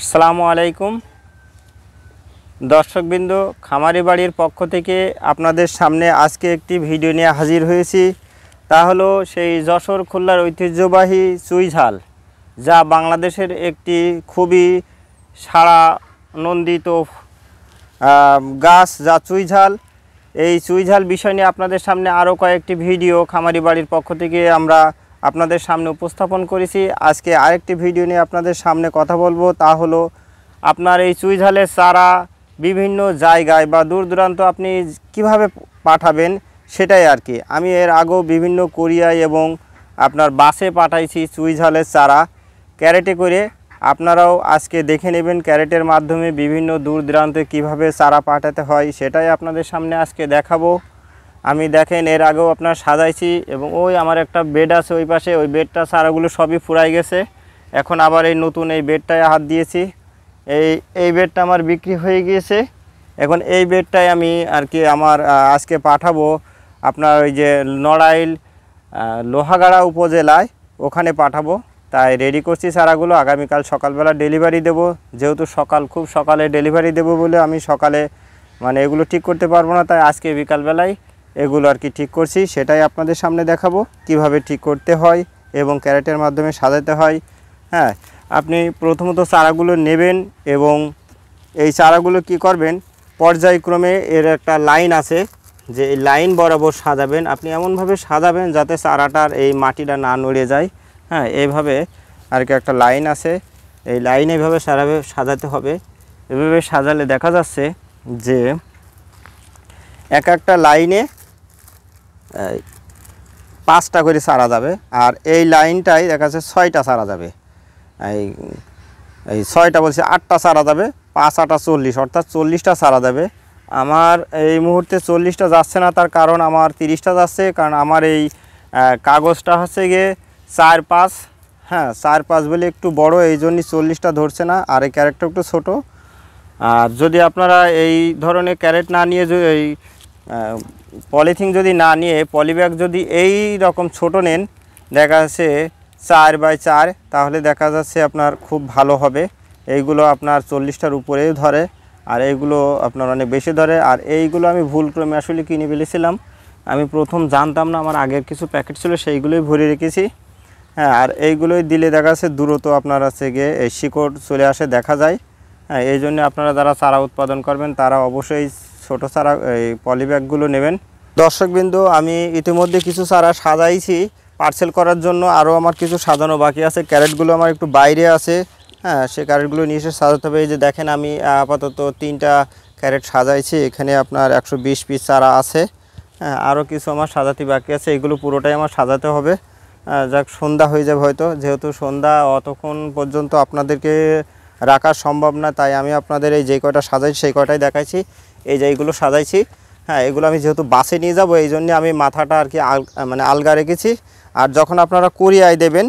আসসালামু আলাইকুম দর্শকবৃন্দ খামারি বাড়ির পক্ষ থেকে আপনাদের সামনে আজকে একটি ভিডিও নিয়ে হাজির হয়েছি তা হলো সেই যশোর খুল্লার ঐতিহ্যবাহী চুইঝাল যা বাংলাদেশের একটি খুবই সারা নন্দিত গাছ যা চুইঝাল এই চুইঝাল বিষয় নিয়ে আপনাদের সামনে আরও কয়েকটি ভিডিও খামারি বাড়ির পক্ষ থেকে আমরা আপনাদের সামনে উপস্থাপন করেছি আজকে আরেকটি ভিডিও নিয়ে আপনাদের সামনে কথা বলবো তা হলো আপনার এই চুইঝালের চারা বিভিন্ন জায়গায় বা দূর দূরান্ত আপনি কিভাবে পাঠাবেন সেটাই আর কি আমি এর আগেও বিভিন্ন কোরিয়ায় এবং আপনার বাসে পাঠাইছি চুইঝালের চারা ক্যারেটে করে আপনারাও আজকে দেখে নেবেন ক্যারেটের মাধ্যমে বিভিন্ন দূর দূরান্তে কীভাবে চারা পাঠাতে হয় সেটাই আপনাদের সামনে আজকে দেখাবো আমি দেখেন এর আগেও আপনার সাজাইছি এবং ওই আমার একটা বেড আছে ওই পাশে ওই বেডটা সারাগুলো সবই ফুরাই গেছে এখন আবার এই নতুন এই বেডটায় হাত দিয়েছি এই এই বেডটা আমার বিক্রি হয়ে গিয়েছে এখন এই বেডটাই আমি আর কি আমার আজকে পাঠাবো আপনার ওই যে নড়াইল লোহাগাড়া উপজেলায় ওখানে পাঠাবো তাই রেডি করছি সারাগুলো আগামীকাল সকালবেলা ডেলিভারি দেব যেহেতু সকাল খুব সকালে ডেলিভারি দেব বলে আমি সকালে মানে এগুলো ঠিক করতে পারবো না তাই আজকে বিকালবেলায় এগুলো আর কি ঠিক করছি সেটাই আপনাদের সামনে দেখাবো কিভাবে ঠিক করতে হয় এবং ক্যারেটের মাধ্যমে সাজাতে হয় হ্যাঁ আপনি প্রথমত চারাগুলো নেবেন এবং এই চারাগুলো কি করবেন পর্যায়ক্রমে এর একটা লাইন আছে যে এই লাইন বরাবর সাজাবেন আপনি এমনভাবে সাজাবেন যাতে চারাটার এই মাটিটা না নড়ে যায় হ্যাঁ এইভাবে আর কি একটা লাইন আছে এই লাইন এইভাবে সারাবে সাজাতে হবে এভাবে সাজালে দেখা যাচ্ছে যে এক একটা লাইনে পাঁচটা করে সারা যাবে আর এই লাইনটাই দেখা যাচ্ছে ছয়টা সারা যাবে এই এই ছয়টা বলছি আটটা সারা যাবে পাঁচ আটা চল্লিশ অর্থাৎ চল্লিশটা সারা যাবে আমার এই মুহূর্তে চল্লিশটা যাচ্ছে না তার কারণ আমার তিরিশটা যাচ্ছে কারণ আমার এই কাগজটা হচ্ছে গিয়ে চার পাঁচ হ্যাঁ চার পাঁচ বলে একটু বড় এই জন্যই চল্লিশটা ধরছে না আর এই ক্যারেটটা একটু ছোটো আর যদি আপনারা এই ধরনের ক্যারেট না নিয়ে এই পলিথিন যদি না নিয়ে পলিব্যাগ যদি এই রকম ছোট নেন দেখা যাচ্ছে চার বাই চার তাহলে দেখা যাচ্ছে আপনার খুব ভালো হবে এইগুলো আপনার চল্লিশটার উপরেও ধরে আর এইগুলো আপনার অনেক বেশি ধরে আর এইগুলো আমি ভুলক্রমে আসলে কিনে ফেলেছিলাম আমি প্রথম জানতাম না আমার আগের কিছু প্যাকেট ছিল সেইগুলোই ভরে রেখেছি হ্যাঁ আর এইগুলোই দিলে দেখা যাচ্ছে দ্রুত আপনার আছে গিয়ে এই শিকড় চলে আসে দেখা যায় হ্যাঁ এই জন্য আপনারা যারা চারা উৎপাদন করবেন তারা অবশ্যই ছোট চারা এই পলিব্যাগগুলো নেবেন দর্শকবৃন্দ আমি ইতিমধ্যে কিছু চারা সাজাইছি পার্সেল করার জন্য আরও আমার কিছু সাজানো বাকি আছে ক্যারেটগুলো আমার একটু বাইরে আছে হ্যাঁ সে ক্যারেটগুলো নিয়ে এসে সাজাতে হবে এই যে দেখেন আমি আপাতত তিনটা ক্যারেট সাজাইছি এখানে আপনার একশো বিশ পিস চারা আছে হ্যাঁ আরও কিছু আমার সাজাতে বাকি আছে এগুলো পুরোটাই আমার সাজাতে হবে যাক সন্ধ্যা হয়ে যাবে হয়তো যেহেতু সন্ধ্যা অতক্ষণ পর্যন্ত আপনাদেরকে রাখা সম্ভব না তাই আমি আপনাদের এই যে কয়টা সাজাই সেই কয়টাই দেখাইছি এই যে এইগুলো সাজাইছি হ্যাঁ এগুলো আমি যেহেতু বাসে নিয়ে যাব এই জন্যে আমি মাথাটা আর কি মানে আলগা রেখেছি আর যখন আপনারা কোরিয়ায় দেবেন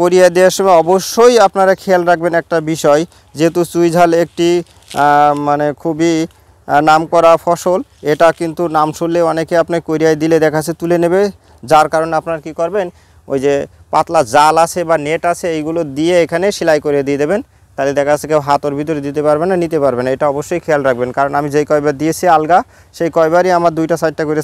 কোরিয়ায় দেওয়ার সময় অবশ্যই আপনারা খেয়াল রাখবেন একটা বিষয় যেহেতু চুইঝাল একটি মানে খুবই নাম করা ফসল এটা কিন্তু নাম শুনলে অনেকে আপনি কোরিয়ায় দিলে দেখাচ্ছে তুলে নেবে যার কারণে আপনারা কি করবেন ওই যে পাতলা জাল আছে বা নেট আছে এইগুলো দিয়ে এখানে সেলাই করে দিয়ে দেবেন তাহলে দেখা যাচ্ছে কেউ হাতর ভিতরে দিতে পারবে না নিতে পারবে না এটা অবশ্যই খেয়াল রাখবেন কারণ আমি যেই কয়বার দিয়েছি আলগা সেই কয়বারই আমার দুইটা সাইডটা করে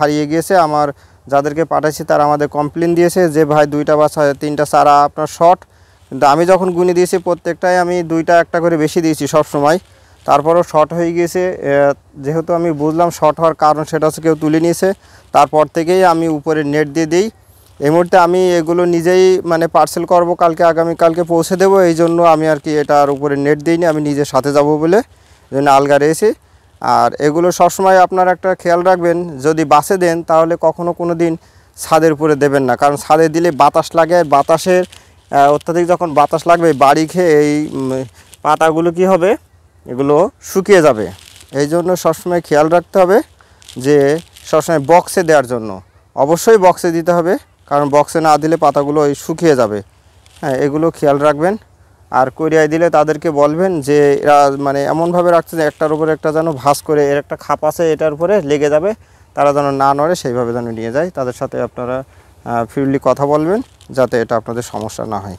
হারিয়ে গিয়েছে আমার যাদেরকে পাঠাইছি তারা আমাদের কমপ্লেন দিয়েছে যে ভাই দুইটা বা তিনটা সারা আপনার শর্ট কিন্তু আমি যখন গুনে দিয়েছি প্রত্যেকটাই আমি দুইটা একটা করে বেশি দিয়েছি সব সময় তারপরও শর্ট হয়ে গিয়েছে যেহেতু আমি বুঝলাম শর্ট হওয়ার কারণ সেটা হচ্ছে কেউ তুলে নিয়েছে তারপর থেকেই আমি উপরে নেট দিয়ে দিই এই মুহূর্তে আমি এগুলো নিজেই মানে পার্সেল করব কালকে আগামীকালকে পৌঁছে দেবো এই জন্য আমি আর কি এটার উপরে নেট দিইনি আমি নিজে সাথে যাব বলে জন্য আলগা রয়েছি আর এগুলো সবসময় আপনার একটা খেয়াল রাখবেন যদি বাসে দেন তাহলে কখনো কোনো দিন ছাদের উপরে দেবেন না কারণ ছাদে দিলে বাতাস লাগে বাতাসের অত্যাধিক যখন বাতাস লাগবে বাড়ি খেয়ে এই পাতাগুলো কি হবে এগুলো শুকিয়ে যাবে এই জন্য সবসময় খেয়াল রাখতে হবে যে সবসময় বক্সে দেওয়ার জন্য অবশ্যই বক্সে দিতে হবে কারণ বক্সে না দিলে পাতাগুলো শুকিয়ে যাবে হ্যাঁ এগুলো খেয়াল রাখবেন আর কোরিয়ায় দিলে তাদেরকে বলবেন যে এরা মানে এমনভাবে রাখছে যে একটার উপরে একটা যেন ভাস করে এর একটা খাপ আছে এটার উপরে লেগে যাবে তারা যেন না নড়ে সেইভাবে যেন নিয়ে যায় তাদের সাথে আপনারা ফ্রিলি কথা বলবেন যাতে এটা আপনাদের সমস্যা না হয়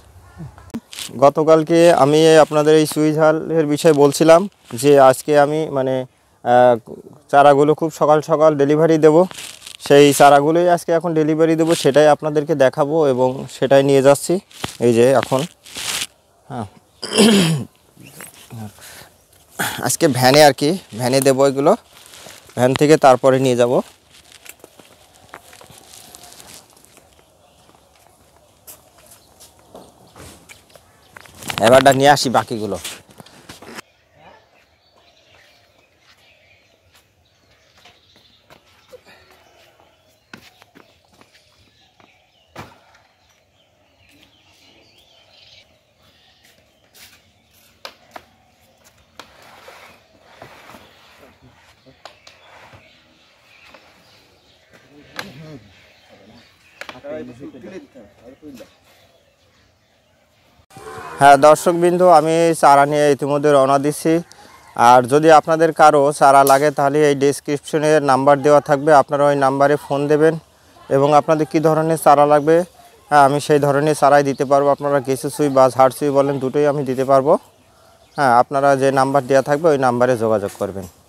গতকালকে আমি আপনাদের এই হালের বিষয়ে বলছিলাম যে আজকে আমি মানে চারাগুলো খুব সকাল সকাল ডেলিভারি দেব সেই চারাগুলোই আজকে এখন ডেলিভারি দেবো সেটাই আপনাদেরকে দেখাবো এবং সেটাই নিয়ে যাচ্ছি এই যে এখন হ্যাঁ আজকে ভ্যানে আর কি ভ্যানে দেবো এগুলো ভ্যান থেকে তারপরে নিয়ে যাব এবারটা নিয়ে আসি বাকিগুলো হ্যাঁ দর্শকবৃন্দু আমি চারা নিয়ে ইতিমধ্যে রওনা দিচ্ছি আর যদি আপনাদের কারো চারা লাগে তাহলে এই ডিসক্রিপশনে নাম্বার দেওয়া থাকবে আপনারা ওই নাম্বারে ফোন দেবেন এবং আপনাদের কি ধরনের চারা লাগবে হ্যাঁ আমি সেই ধরনের চারাই দিতে পারবো আপনারা কেসি সুই বা ঝাড় সুই বলেন দুটোই আমি দিতে পারবো হ্যাঁ আপনারা যে নাম্বার দেওয়া থাকবে ওই নাম্বারে যোগাযোগ করবেন